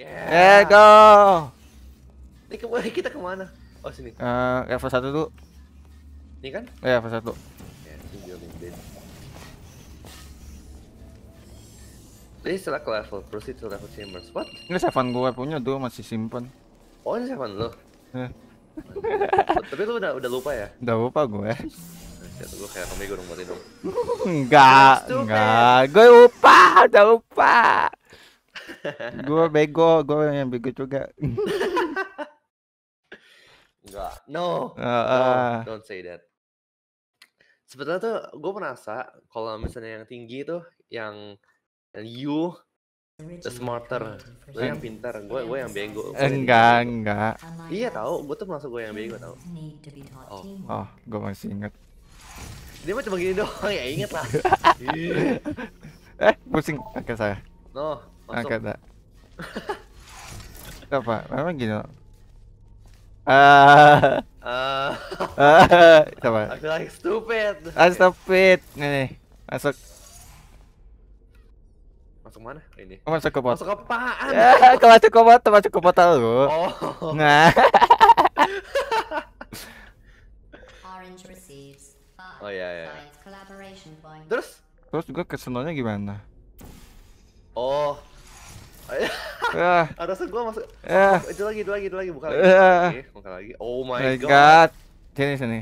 Yeah. Let's eh, go. Ini ke kita kemana? Oh sini. Uh, level satu tuh. Ini kan? Ya, yeah, level satu. Ya, ini setelah ke level, proceed to level chambers. What? Ini seven gue punya tuh masih simpen. Oh ini seven lo? Iya. Tapi lo udah udah lupa ya? Udah lupa gue. Nah, gue kayak kami gue dong. Enggak, enggak. Gue lupa, udah lupa gue bego, gue yang bego juga. Enggak, no, uh, uh. no, don't say that. Sebetulnya tuh gue merasa kalau misalnya yang tinggi tuh yang, you the smarter, gue yang pintar, gue gue yang bego. Enggak enggak. Iya tahu, gue tuh merasa gue yang bego tahu. Oh, oh gue masih inget. Dia mah cuma gini doang ya inget lah. eh pusing kakek saya. No, Oke, tak. Apa? Memang gini Ah. Ah. Coba. Aku lagi like stupid. Aku ah, stupid. Nih, Masuk. Masuk mana? Oh, ini. Oh, masuk ke bot. Masuk ke apaan? Ya, ke masuk ke pot, masuk ke portal lu. Oh. Nah. Orange receives. Oh iya iya. Terus terus juga kesenonnya gimana? Oh, ah. gua masuk. Ah. Itu lagi, itu lagi, itu lagi. Buka lagi. Ah. Buka lagi. Oh my, god. god. Sini sini.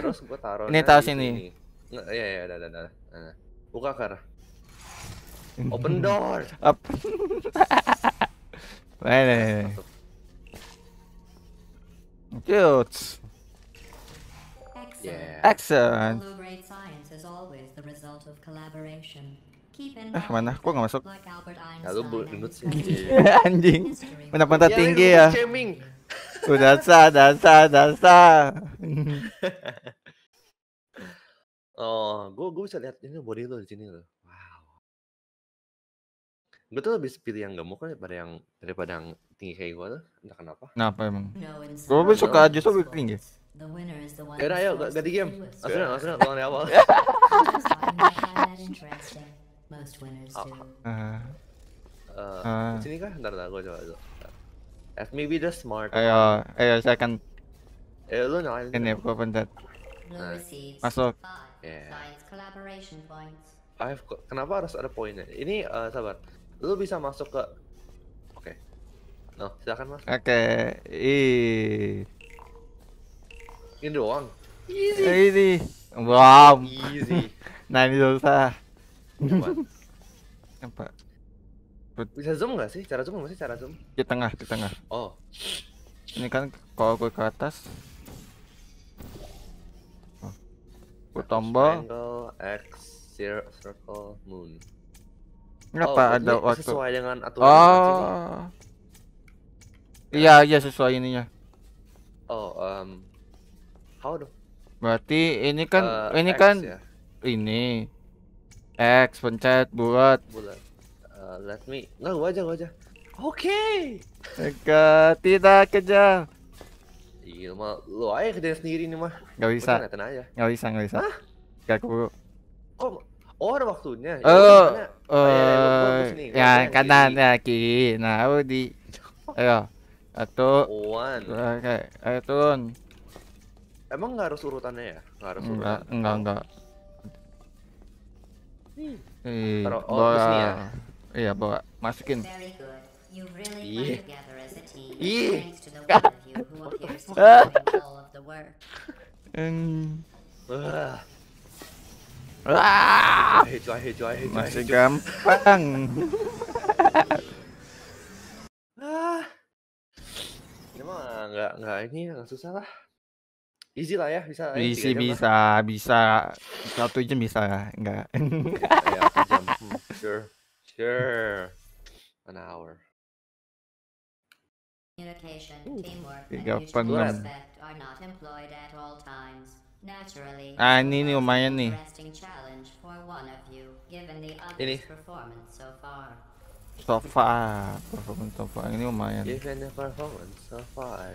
Terus gua taruh. Ini taruh sini. Nggak, iya iya, ada ada ada. Nah, nah. Buka kar. Open door. Up. Mana? Cute. Yeah. Excellent. Low grade science is always the result of collaboration. Ah mana? Kok gak masuk? Ya lu gendut sih. Iya, anjing. Mentah-mentah iya, tinggi ya. sah, Udah sah, udah sah oh, gue gue bisa lihat ini body lo di sini lo, Wow. Gue tuh lebih pilih yang gemuk kan daripada yang daripada yang tinggi kayak gue tuh. Entah kenapa. Kenapa emang? gua lebih suka justru lebih tinggi. Yaudah ayo ganti game. Asli, tolong lawan awal. Most winners do. Ah. Uh, uh. sini kah? Ntar lah, gue coba dulu. F maybe the smart. Ayo, ayo akan. Eh lu nyalain. Ini gue pencet. Nah. Masuk. Yeah. I've, kenapa harus ada poinnya? Ini uh, sabar. Lu bisa masuk ke Oke. Okay. No, silakan Mas. Oke. Okay. I. Ini doang. Easy. Easy. Wow. Easy. nah, ini susah. Coba. Coba. Bisa zoom nggak sih? Cara zoom masih Cara zoom? Di tengah, di tengah. Oh. Ini kan kalau gue ke atas. Oh. Gue tombol. Angle X circle moon. Kenapa oh, ada waktu? Sesuai dengan aturan. Oh. Iya, iya sesuai ininya. Oh, um, how do? Berarti ini kan, uh, ini X, kan, ya? ini X pencet bulat. Bulat. Uh, eh, let me. No, wajah wajah. Oke. Okay. Enggak, tidak kerja. Iya, mah lo aja kerja sendiri nih mah. Gak bisa. Gak bisa, gak bisa. Hah? Gak keburu. Kok? Oh, oh, ada waktunya. Ya, oh, eh, oh, ya, ya, ya kanan ya kiri. Nah, aku di. Ayo, satu. One. Oke, ayo turun. Emang nggak harus urutannya ya? Nggak harus. Enggak, urutan. enggak, enggak. Hey, Taruh oh, bawa, terus nih ya. Iya, bawa masukin. Ih. Ih. Masih gampang. Ini mah nggak nggak ini nggak susah lah. Easy lah ya, bisa. Eh, Easy bisa, bisa. Satu jam bisa, enggak. Iya, hmm, sure. Sure. An hour. Communication, teamwork, ah, ini nih lumayan nih. Ini. So far, performance so far ini lumayan. Given the performance so far.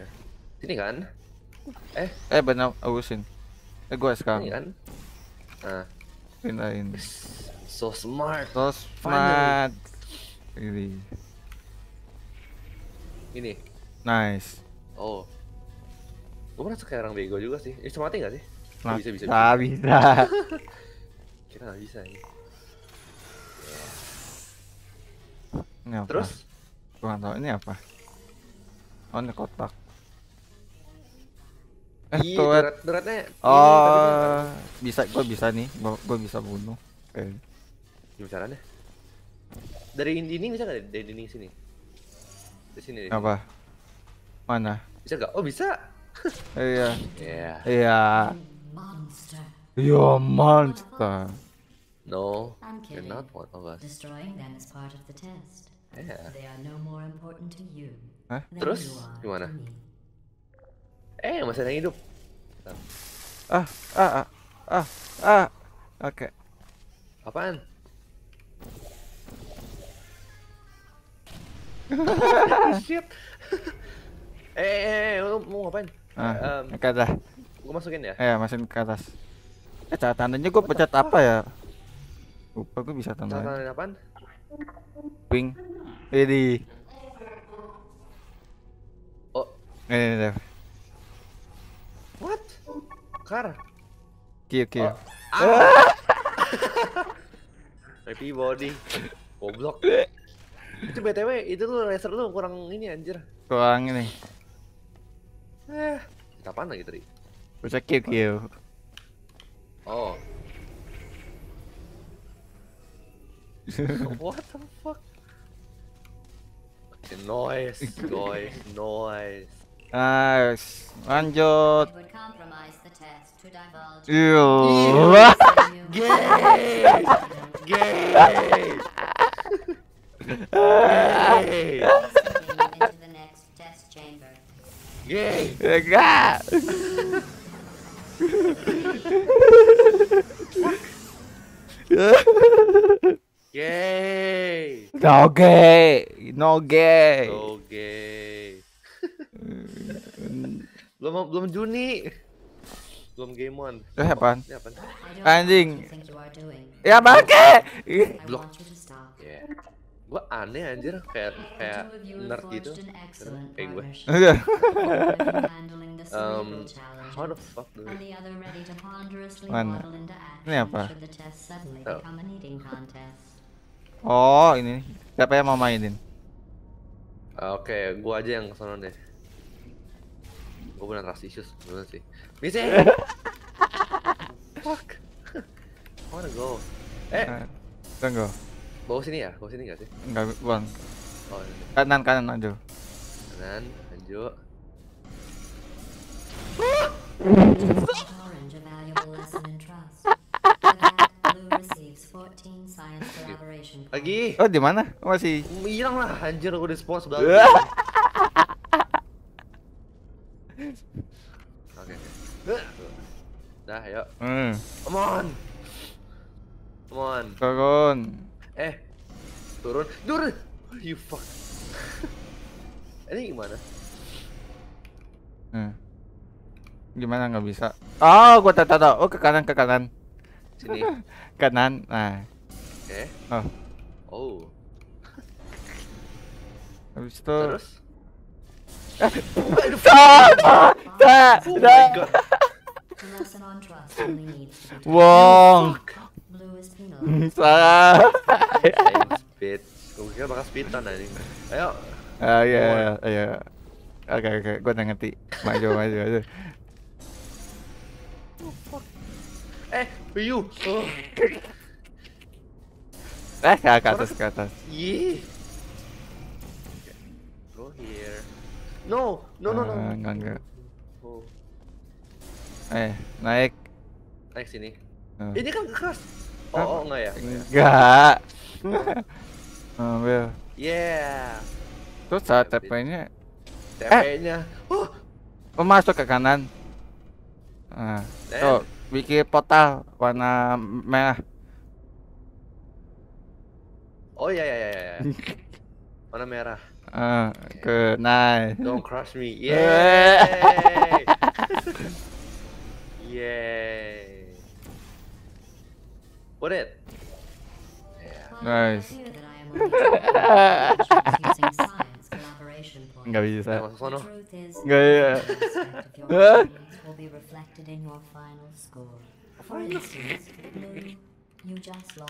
Ini kan? Eh, eh benar Agusin. Eh gua sekarang. kan? Nah. Pindahin. So smart. So smart. Ini. Ini. Nice. Oh. Gue merasa kayak orang bego juga sih. Ini eh, gak sih? Nah, bisa bisa. Bisa. bisa. Kita gak bisa ini. Ini apa? Terus? Gua gak tau ini apa. Oh ini kotak. Eh, iya, berat beratnya. Oh, bisa gue bisa nih, gue bisa bunuh. Oke. Eh. Okay. Gimana caranya? Dari ini ini bisa nggak dari ini sini? Di sini. Deh. Apa? Mana? Bisa nggak? Oh bisa. Eh, iya. iya. Iya. Iya. monster. No, you're not one of us. Destroying them is part of the test. Yeah. They are no more important to you. Huh? Terus gimana? Eh, masih ada yang hidup. Ah, ah, ah, ah, ah. Oke. Okay. Apaan? Shit. Eh, eh, eh, eh, lu mau ngapain? Ah, ke atas. Gua masukin ya? Iya, masukin ke atas. Eh, cara tandanya gua pencet apa ya? Lupa gua bisa tanda. Cara tandanya apaan? Ping. Ini. Oh. Ini, ini, ini. Kar. Oke, oke. Oh. Happy body. Goblok. Itu BTW itu lu laser lu kurang ini anjir. Kurang ini. Eh, kapan lagi tadi? Bisa kill, Oh. What the fuck? Noise, noise, noise. Nice. lanjut. Ew. Gay. Gay. Gay. Gay. Gay. No gay. No gay. No gay. Belum belum Juni. Belum game One. Eh apa Anjing. Ya bangke. Blok. Gua aneh anjir kayak kayak nerd gitu. Kayak gue. um, how the fuck do Mana? Ini apa? Oh, oh ini. Siapa yang mau mainin? Ah, oke, okay, gua aja yang kesana deh gue bener rasisius bener sih misi fuck I wanna go eh jangan eh, go bawa sini ya bawa sini gak sih enggak bang oh, ini. Iya, iya. kanan kanan lanjut kanan lanjut Lagi. Oh, di mana? Masih. Hilang lah, anjir udah di spot sebelah. Dah, ayo. Hmm. Come on. Come on. Turun. Eh. Turun. Turun. You fuck. Ini gimana? Hmm. Gimana nggak bisa? Oh, gua tak tahu. Oh, ke kanan ke kanan. Sini. kanan. Nah. Oke. Okay. Oh. Oh. Habis itu Terus? oh my god. Wong. Salah. Speed. Gue kira bakal speedrun anjing. Ayo. Ah iya iya, iya. Oke oke, gue udah ngerti. Maju maju maju. Oh, eh, you. Oh. Eh, ke atas ke atas. Yee. Go here. No, no, no, no. Ah, enggak, enggak. Eh, naik. Naik sini. Eh. Ini kan keras. Oh, oh enggak ya? Iya. Enggak. Ambil. Yeah. tuh ah, saat TP-nya TP-nya. Eh. Oh! oh, masuk ke kanan. Nah, Dan. tuh bikin portal warna merah. Oh iya iya iya, iya, iya. warna merah. Uh, ah, okay. Good night. Don't crush me. Yeah. Yay. What it? Yeah. Nice. Nggak bisa. Nggak ya.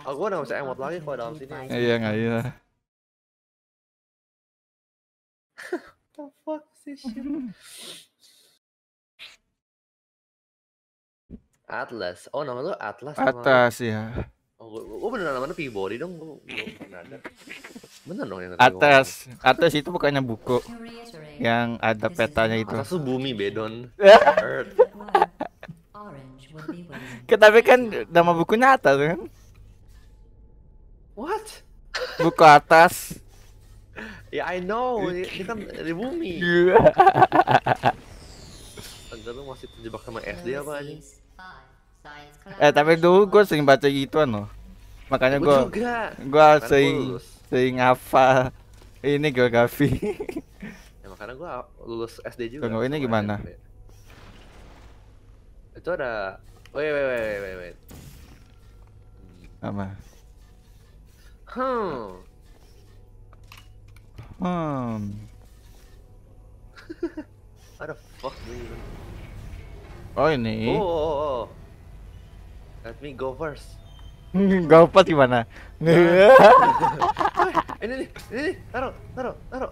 Aku udah bisa emot lagi kalau dalam sini. Iya nggak iya. The fuck is this shit? Atlas. Oh nama lu Atlas. Atlas ya. Oh, gua, gua beneran namanya Peabody dong. Gua, beneran bener, bener dong yang Atlas. Atlas itu bukannya buku yang ada petanya itu. Atlas itu bumi bedon. Earth. Tapi kan nama bukunya Atlas kan? What? Buku atas. ya yeah, I know, ini kan di bumi. Iya. Agar lu masih terjebak sama SD apa aja? Eh tapi dulu gue sering baca gituan loh. Makanya gue gue sering sering apa ini geografi. ya, makanya gue lulus SD juga. Tunggu ini gimana? SD. Itu ada wait wait wait wait wait. Apa? Hmm. Hmm. What the fuck, man? Oh ini. Oh, oh, oh. oh. Let me go first. Hmm, Gak sih gimana? Nah. ini nih, ini taro, taro, taro.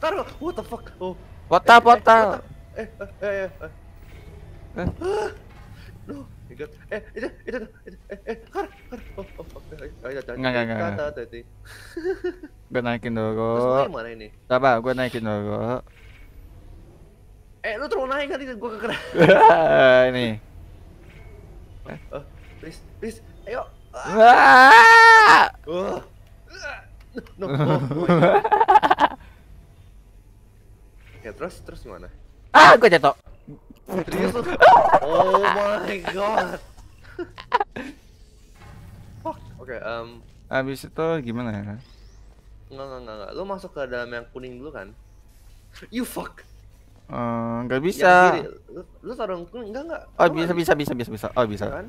Taro, what the fuck? Oh. What the, what the? Eh, eh, eh, eh. Eh. eh. No, ikut. Eh, itu, itu, itu. Eh, eh, kar, kar. Oh, oh, oh. Ayo, jangan. Enggak, enggak, enggak. Tadi. Gue naikin dulu. Terus mana ini? Tapa, gue naikin dulu. Eh, lu terus naik kan itu gue kekena. ini. Oh, please, please, ayo. Ah. No. Oh, ya terus terus gimana? Ah, gue jatuh. Serius Oh my god. Fuck. Oke, okay, um Abis itu gimana ya? Enggak, enggak, enggak, enggak. Lu masuk ke dalam yang kuning dulu kan? You fuck. Eh, nggak uh, bisa. Ya, lu, lu taruh kuning enggak enggak? Oh, bisa, kan bisa bisa bisa bisa. Oh, bisa. Kan?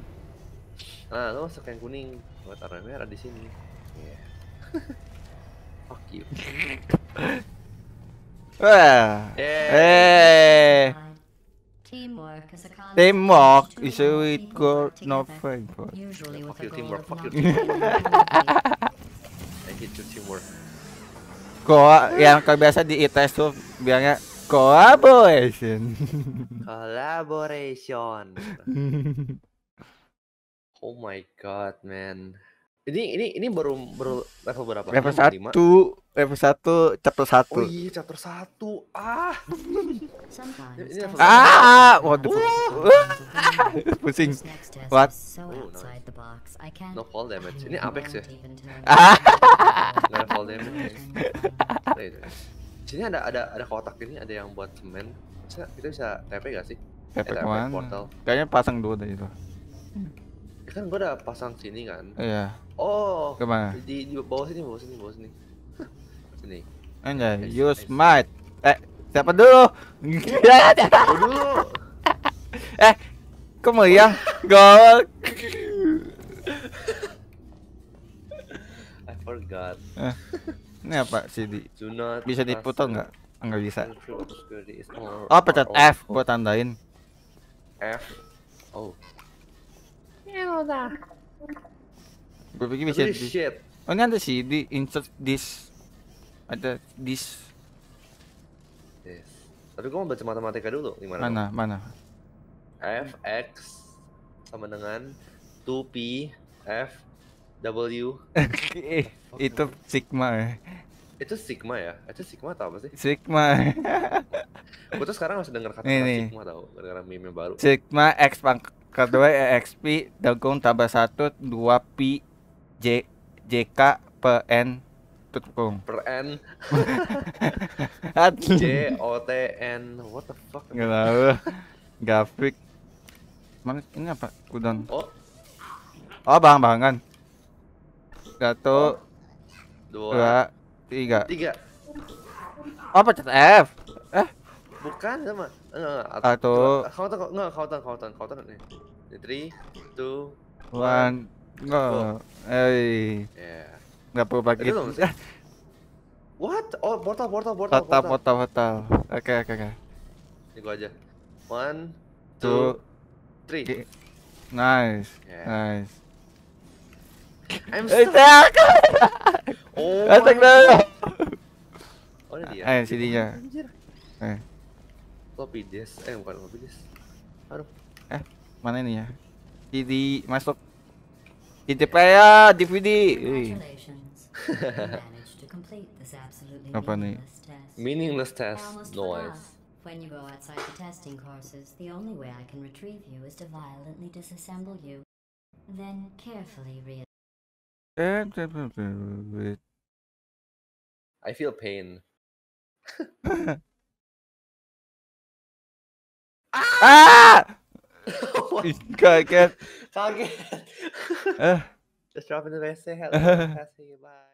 Nah, lu masuk yang kuning, gua taruh yang merah di sini. Yeah. Fuck you. Wah. Eh. Teamwork is a Teamwork is a sweet good not fun. Fuck you teamwork, fuck you I hate your teamwork. Kok yang kebiasa di ITS e tuh bilangnya Collaboration. Collaboration. oh my god, man. Ini ini ini baru baru level berapa? Level satu, level satu, chapter satu. Oh iya, chapter satu. Ah. ah, waduh. Pusing. What? No fall damage. Ini Apex ya? Ah. no fall damage sini ada ada ada kotak ini ada yang buat semen bisa kita bisa TP gak sih TP eh, kemana portal. kayaknya pasang dua tadi tuh ya kan gua udah pasang sini kan iya oh kemana di, di bawah sini bawah sini bawah sini sini anjay use you eh siapa dulu eh dulu eh kok ya gol I forgot eh. Ini apa sih di? Bisa diputar nggak? Ah, nggak bisa. Oh pencet oh. F buat tandain. F. Oh. Ya udah. Gue pikir bisa di. Oh ini ada sih di insert this. Ada this. Tapi gue mau baca matematika dulu gimana? Mana? Mana? F X sama dengan 2 P F W itu sigma itu sigma ya itu sigma ya? tau apa sih sigma gue tuh sekarang masih dengar kata, -kata sigma tau gara-gara meme yang baru sigma x pangkat dua exp ya, dagung tambah satu dua p j jk per n tutkung per n j o t n what the fuck nggak tahu grafik mana ini apa kudan oh oh bang bangan satu, dua, dua tiga. Tiga. Oh cat F. Eh? Bukan sama. Satu. Kau tahu nggak Kau tahu kau tahu kau tahu nih. Three, two, one. go Eh. Yeah. Enggak perlu pakai. What? Oh, portal, portal, portal. Portal, portal, portal. Oke, okay, oke, okay, oke. Okay. Ini gua aja. One, two, two three. Nice, yeah. nice. I'm stuck. Eh, stuck. oh. Atak dah. Oh, ini dia. Eh, sini nya Eh. Copy this. Eh, bukan copy this. Aduh. Eh, mana ini ya? CD masuk. CD player, DVD. Apa nih? Meaningless test noise. When you go outside the testing courses, the only way I can retrieve you is to violently disassemble you, then carefully reassemble. I feel pain. ah! Can't get. Can't get. Just dropping the best. Say hello. Passing you by.